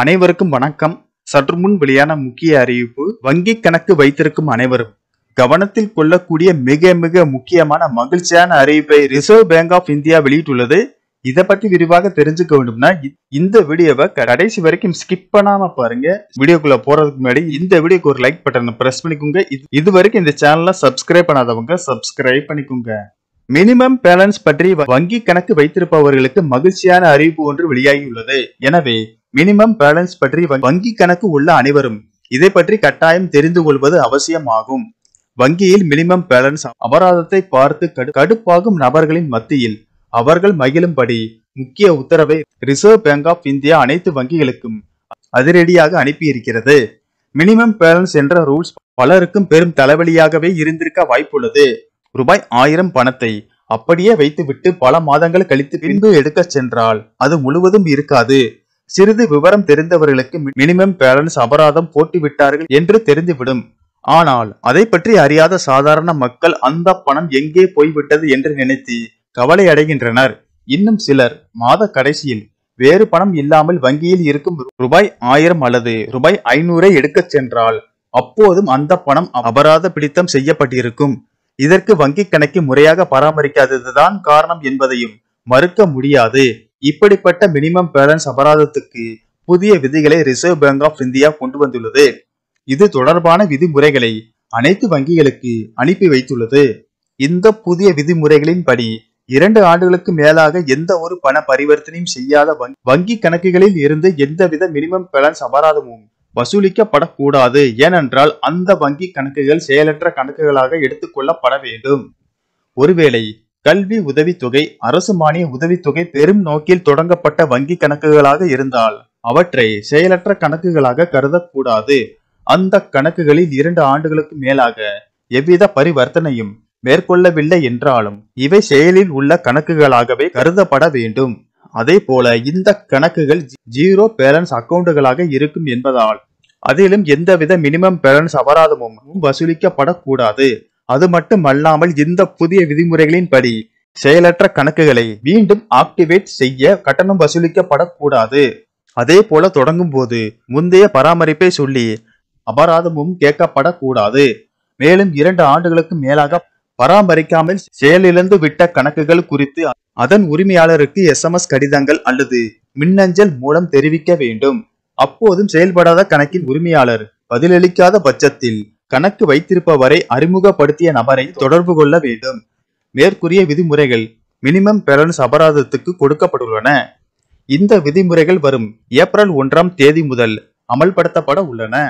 அனைவருக்கும் வணக்கம் சற்று முன் வெளியான முக்கிய அறிவிப்பு வங்கி கணக்கு வைத்திருக்கும் அனைவரும் கவனத்தில் கொள்ளக்கூடிய மிக மிக முக்கியமான மகிழ்ச்சியான அறிவிப்பை ரிசர்வ் பேங்க் ஆஃப் இந்தியா வெளியிட்டுள்ளது இதை பத்தி விரிவாக தெரிஞ்சுக்க வேண்டும்னா இந்த வீடியோவை கடைசி வரைக்கும் ஸ்கிப் பண்ணாம பாருங்க வீடியோக்குள்ள போறதுக்கு முன்னாடி இந்த வீடியோக்கு ஒரு லைக் பட்டனை பிரஸ் பண்ணிக்கோங்க இது வரைக்கும் இந்த சேனல்ல சப்ஸ்கிரைப் பண்ணாதவங்க சப்ஸ்கிரைப் பண்ணிக்கோங்க மினிமம் பேலன்ஸ் பற்றி வங்கி கணக்கு வைத்திருப்பவர்களுக்கு மகிழ்ச்சியான அறிவிப்பு ஒன்று வெளியாகியுள்ளது எனவே மினிமம் பேலன்ஸ் பற்றி வங்கி கணக்கு உள்ள அனைவரும் இதை பற்றி கட்டாயம் தெரிந்து கொள்வது அவசியமாகும் வங்கியில் மினிமம் பேலன்ஸ் அபராதத்தை பார்த்து கடுப்பாகும் நபர்களின் மத்தியில் அவர்கள் மகிழும்படி முக்கிய உத்தரவை ரிசர்வ் பேங்க் ஆஃப் இந்தியா அனைத்து வங்கிகளுக்கும் அதிரடியாக அனுப்பியிருக்கிறது மினிமம் பேலன்ஸ் என்ற ரூல்ஸ் பலருக்கும் பெரும் தலைவலியாகவே இருந்திருக்க வாய்ப்புள்ளது ரூபாய் ஆயிரம் பணத்தை அப்படியே வைத்துவிட்டு பல மாதங்கள் கழித்து பின்பு எடுக்க சென்றால் அது முழுவதும் இருக்காது சிறிது விவரம் தெரிந்தவர்களுக்கு மினிமம் பேலன்ஸ் அபராதம் போட்டு விட்டார்கள் என்று தெரிந்துவிடும் ஆனால் அதை பற்றி அறியாத சாதாரண மக்கள் அந்த பணம் எங்கே போய்விட்டது என்று நினைத்து கவலை அடைகின்றனர் இன்னும் சிலர் மாத கடைசியில் வேறு பணம் இல்லாமல் வங்கியில் இருக்கும் ரூபாய் ஆயிரம் அல்லது ரூபாய் ஐநூறை எடுக்கச் சென்றால் அப்போதும் அந்த பணம் அபராத பிடித்தம் செய்யப்பட்டிருக்கும் இதற்கு வங்கி கணக்கு முறையாக பராமரிக்காததுதான் காரணம் என்பதையும் மறுக்க முடியாது இப்படிப்பட்ட மினிமம் பேலன்ஸ் அபராதத்துக்கு புதிய விதிகளை ரிசர்வ் பேங்க் ஆஃப் இந்தியா கொண்டு வந்துள்ளது இது தொடர்பான விதிமுறைகளை அனைத்து வங்கிகளுக்கு அனுப்பி வைத்துள்ளது இந்த புதிய விதிமுறைகளின்படி இரண்டு ஆண்டுகளுக்கு மேலாக எந்த ஒரு பண பரிவர்த்தனையும் செய்யாத வங்கி கணக்குகளில் இருந்து எந்தவித மினிமம் பேலன்ஸ் அபராதமும் வசூலிக்கப்படக்கூடாது ஏனென்றால் அந்த வங்கி கணக்குகள் செயலற்ற கணக்குகளாக எடுத்துக்கொள்ளப்பட வேண்டும் ஒருவேளை கல்வி உதவித்தொகை அரசு மானிய உதவித்தொகை பெரும் நோக்கில் தொடங்கப்பட்ட வங்கி கணக்குகளாக இருந்தால் அவற்றை செயலற்ற கணக்குகளாக கருதக்கூடாது அந்த கணக்குகளில் இரண்டு ஆண்டுகளுக்கு மேலாக எவ்வித பரிவர்த்தனையும் மேற்கொள்ளவில்லை என்றாலும் இவை செயலில் உள்ள கணக்குகளாகவே கருதப்பட வேண்டும் அதே போல இந்த கணக்குகள் ஜீரோ பேலன்ஸ் அக்கௌண்டுகளாக இருக்கும் என்பதால் அதிலும் எந்தவித மினிமம் பேலன்ஸ் அபராதமும் வசூலிக்கப்படக்கூடாது அது மட்டுமல்லாமல் இந்த புதிய விதிமுறைகளின்படி செயலற்ற கணக்குகளை மீண்டும் ஆக்டிவேட் செய்ய கட்டணம் வசூலிக்கப்படக்கூடாது அதே போல தொடங்கும் போது முந்தைய பராமரிப்பை சொல்லி அபராதமும் கேட்கப்படக்கூடாது மேலும் இரண்டு ஆண்டுகளுக்கு மேலாக பராமரிக்காமல் செயலிழந்து விட்ட கணக்குகள் குறித்து அதன் உரிமையாளருக்கு எஸ்எம்எஸ் கடிதங்கள் அல்லது மின்னஞ்சல் மூலம் தெரிவிக்க வேண்டும் அப்போதும் செயல்படாத கணக்கின் உரிமையாளர் பதிலளிக்காத பட்சத்தில் கணக்கு வைத்திருப்பவரை அறிமுகப்படுத்திய நபரை தொடர்பு கொள்ள வேண்டும் மேற்கூறிய விதிமுறைகள் மினிமம் பேலன்ஸ் அபராதத்துக்கு கொடுக்கப்பட்டுள்ளன இந்த விதிமுறைகள் வரும் ஏப்ரல் ஒன்றாம் தேதி முதல் அமல்படுத்தப்பட உள்ளன